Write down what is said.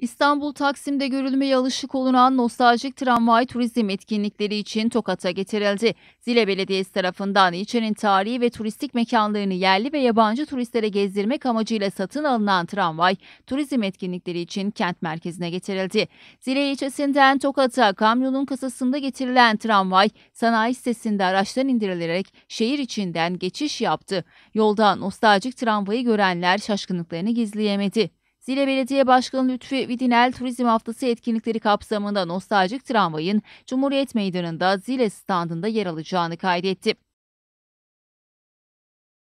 İstanbul Taksim'de görülmeye alışık olunan nostaljik tramvay turizm etkinlikleri için Tokat'a getirildi. Zile Belediyesi tarafından ilçenin tarihi ve turistik mekanlarını yerli ve yabancı turistlere gezdirmek amacıyla satın alınan tramvay turizm etkinlikleri için kent merkezine getirildi. Zile ilçesinden Tokat'a kamyonun kasasında getirilen tramvay sanayi sitesinde araçtan indirilerek şehir içinden geçiş yaptı. Yolda nostaljik tramvayı görenler şaşkınlıklarını gizleyemedi. Zile Belediye Başkanı Lütfi Vidinel Turizm Haftası etkinlikleri kapsamında nostaljik tramvayın Cumhuriyet Meydanı'nda Zile standında yer alacağını kaydetti.